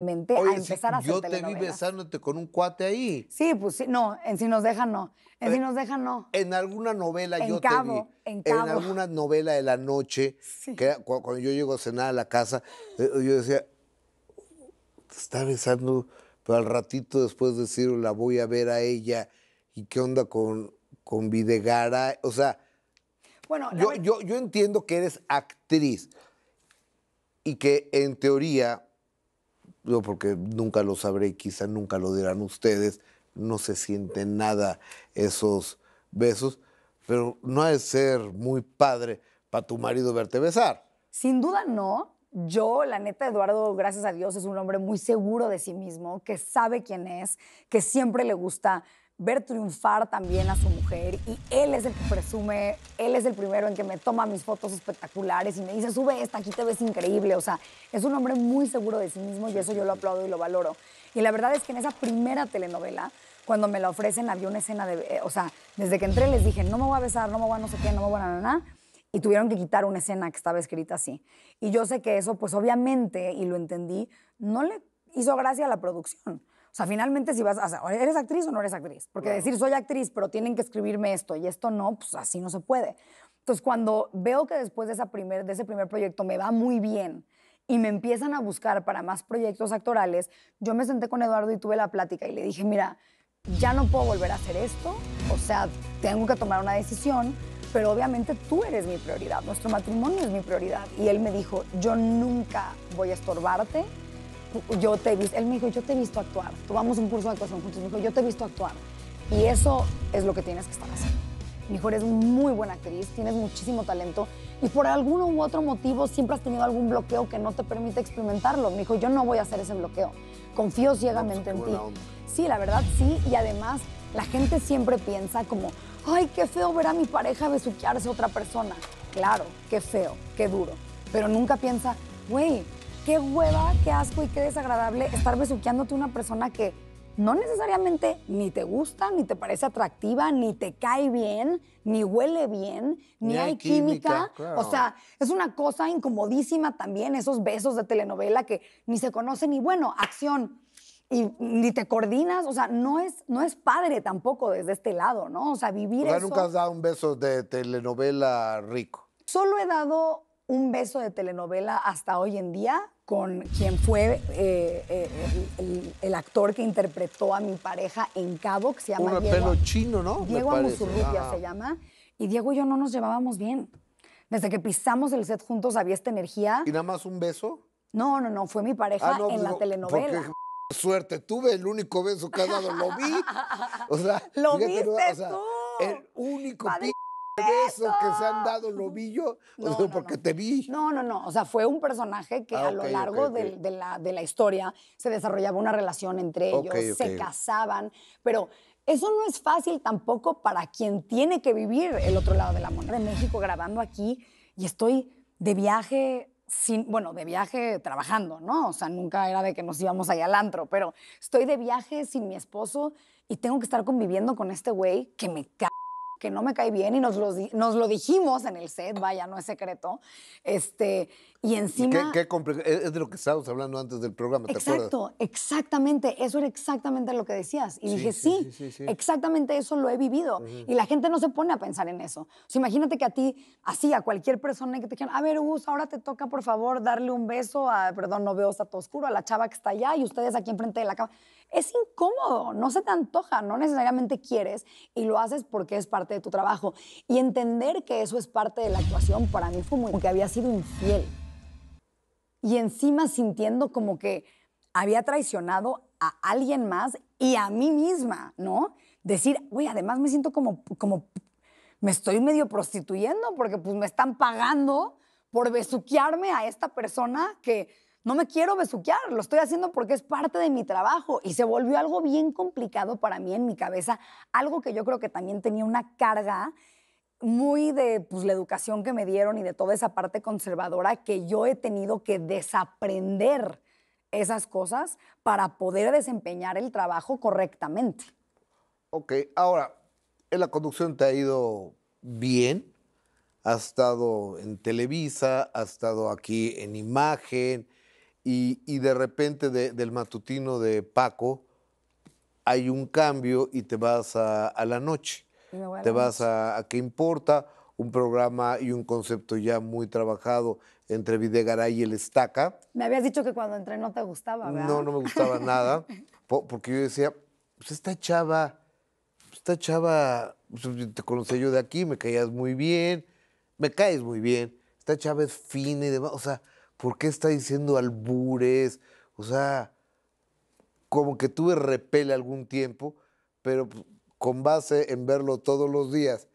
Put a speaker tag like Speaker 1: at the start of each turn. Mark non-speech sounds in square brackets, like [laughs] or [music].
Speaker 1: a empezar a hacer Yo te vi besándote con un cuate ahí.
Speaker 2: Sí, pues sí, no,
Speaker 1: en Si nos dejan no. En eh, Si nos dejan no. En alguna novela yo te vi. En, alguna novela de la noche, cuando yo llego a cenar a la casa, eh, yo decía, te está besando, pero al ratito después decir, la voy a ver a ella, y qué onda con, con Videgara. O sea, bueno, yo, yo, yo entiendo que eres actriz y que en teoría porque nunca lo sabré, y quizá nunca lo dirán ustedes, no se sienten nada esos besos, pero no ha ser muy padre para tu marido verte besar.
Speaker 2: Sin duda no. Yo, la neta, Eduardo, gracias a Dios, es un hombre muy seguro de sí mismo, que sabe quién es, que siempre le gusta ver triunfar también a su mujer y él es el que presume, él es el primero en que me toma mis fotos espectaculares y me dice, sube esta, aquí te ves increíble. O sea, es un hombre muy seguro de sí mismo y eso yo lo aplaudo y lo valoro. Y la verdad es que en esa primera telenovela, cuando me la ofrecen, había una escena de, eh, o sea, desde que entré les dije, no me voy a besar, no me voy a no sé qué, no me voy a nada. Y tuvieron que quitar una escena que estaba escrita así. Y yo sé que eso, pues obviamente, y lo entendí, no le hizo gracia a la producción. O sea, finalmente si vas, o sea, ¿eres actriz o no eres actriz? Porque decir soy actriz, pero tienen que escribirme esto y esto no, pues así no se puede. Entonces, cuando veo que después de, esa primer, de ese primer proyecto me va muy bien y me empiezan a buscar para más proyectos actorales, yo me senté con Eduardo y tuve la plática y le dije, mira, ya no puedo volver a hacer esto, o sea, tengo que tomar una decisión, pero obviamente tú eres mi prioridad, nuestro matrimonio es mi prioridad. Y él me dijo, yo nunca voy a estorbarte, yo te he visto, él me dijo, yo te he visto actuar, tomamos un curso de actuación juntos, me dijo, yo te he visto actuar. Y eso es lo que tienes que estar haciendo. mejor es eres muy buena actriz, tienes muchísimo talento y por algún u otro motivo siempre has tenido algún bloqueo que no te permite experimentarlo. Me dijo, yo no voy a hacer ese bloqueo, confío ciegamente en ti. Sí, la verdad sí, y además la gente siempre piensa como, ay, qué feo ver a mi pareja besuquearse a otra persona. Claro, qué feo, qué duro, pero nunca piensa, güey, qué hueva, qué asco y qué desagradable estar besuqueándote una persona que no necesariamente ni te gusta, ni te parece atractiva, ni te cae bien, ni huele bien, ni, hay, química. O sea, es una cosa incomodísima también, esos besos de telenovela que ni se conocen y bueno, acción. Y ni te coordinas, o sea, no es, no es padre tampoco desde este lado, ¿no? O sea, vivir o nunca has dado
Speaker 1: un beso de telenovela rico?
Speaker 2: Solo he dado un beso de telenovela hasta hoy en día con quien fue eh, eh, el, actor que interpretó a mi pareja en Cabo, que se llama pelo
Speaker 1: chino, ¿no? Diego se
Speaker 2: llama. Y Diego y yo no nos llevábamos bien. Desde que pisamos el set juntos había esta energía. ¿Y nada
Speaker 1: más un beso?
Speaker 2: No, no, no, fue mi pareja ah, en la telenovela. Porque...
Speaker 1: [laughs] Suerte, tuve el único beso que ha dado, lo vi. [laughs] lo viste tú.
Speaker 2: El único eso que se han dado el ovillo [laughs] no, porque te vi. No, no, no. O sea, fue un personaje que ah, a lo largo de, la, de, la, historia se desarrollaba una relación entre ellos, se casaban, pero eso no es fácil tampoco para quien tiene que vivir el otro lado de la moneda. De México grabando aquí y estoy de viaje sin, bueno, de viaje trabajando, ¿no? O sea, nunca era de que nos íbamos allá al antro, pero estoy de viaje sin mi esposo y tengo que estar conviviendo con este güey que me, que no me cae bien y nos lo, dijimos en el set, vaya, no es secreto. Este, y encima...
Speaker 1: es de lo que estábamos hablando antes del programa, ¿te Exacto,
Speaker 2: exactamente, eso era exactamente lo que decías. Y dije, sí, sí, exactamente eso lo he vivido. Y la gente no se pone a pensar en eso. imagínate que a ti, así, a cualquier persona que te digan, a ver, Gus, ahora te toca, por favor, darle un beso a, perdón, no veo, está todo oscuro, a la chava que está allá y ustedes aquí enfrente de la cama es incómodo, no se te antoja, no necesariamente quieres y lo haces porque es parte de tu trabajo. Y entender que eso es parte de la actuación para mí fue muy... porque había sido infiel. Y encima sintiendo como que había traicionado a alguien más y a mí misma, ¿no? Decir, güey, además me siento como, como, me estoy medio prostituyendo porque pues me están pagando por besuquearme a esta persona que no me quiero besuquear, lo estoy haciendo porque es parte de mi trabajo y se volvió algo bien complicado para mí en mi cabeza, algo que yo creo que también tenía una carga muy de pues, la educación que me dieron y de toda esa parte conservadora que yo he tenido que desaprender esas cosas para poder desempeñar el trabajo correctamente.
Speaker 1: Ok, ahora, en la conducción te ha ido bien, has estado en Televisa, has estado aquí en Imagen, y, de repente del matutino de Paco hay un cambio y te vas a, la noche. te vas a, a qué importa, un programa y un concepto ya muy trabajado entre Videgaray y el Estaca.
Speaker 2: Me habías dicho que cuando entré no te gustaba, ¿verdad? No, no
Speaker 1: me gustaba [laughs] nada, porque yo decía, pues esta chava, esta chava, pues, te conocí yo de aquí, me caías muy bien, me caes muy bien, esta chava es fina y demás, o sea, ¿por qué está diciendo albures? O sea, como que tuve repele algún tiempo, pero pues, con base en verlo todos los días